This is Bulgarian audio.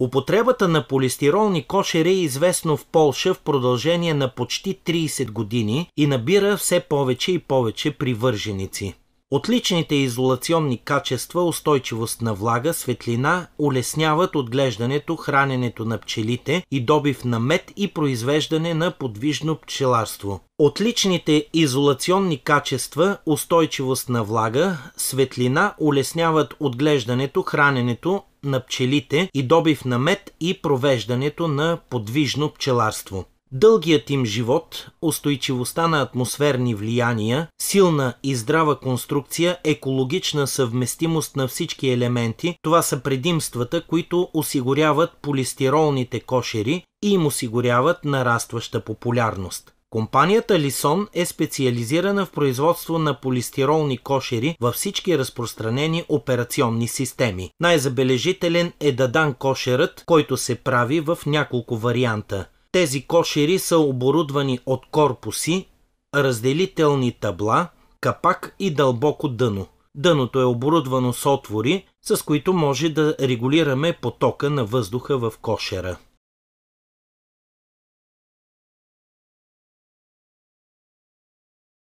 Употребата на полистиролни кошери е известно в Полша в продължение на почти 30 години и набира все повече и повече привърженици. Отличните изолационни качества, устойчивост на влага, светлина улесняват отглеждането, храненето на пчелите и добив на мед и произвеждане на подвижно пчеларство. Отличните изолационни качества, устойчивост на влага, светлина улесняват отглеждането, храненето на пчелите и добив на мед и провеждането на подвижно пчеларство. Дългият им живот, устойчивостта на атмосферни влияния, силна и здрава конструкция, екологична съвместимост на всички елементи – това са предимствата, които осигуряват полистиролните кошери и им осигуряват нарастваща популярност. Компанията Лисон е специализирана в производство на полистиролни кошери във всички разпространени операционни системи. Най-забележителен е дадан кошерът, който се прави в няколко варианта. Тези кошери са оборудвани от корпуси, разделителни табла, капак и дълбоко дъно. Дъното е оборудвано с отвори, с които може да регулираме потока на въздуха в кошера.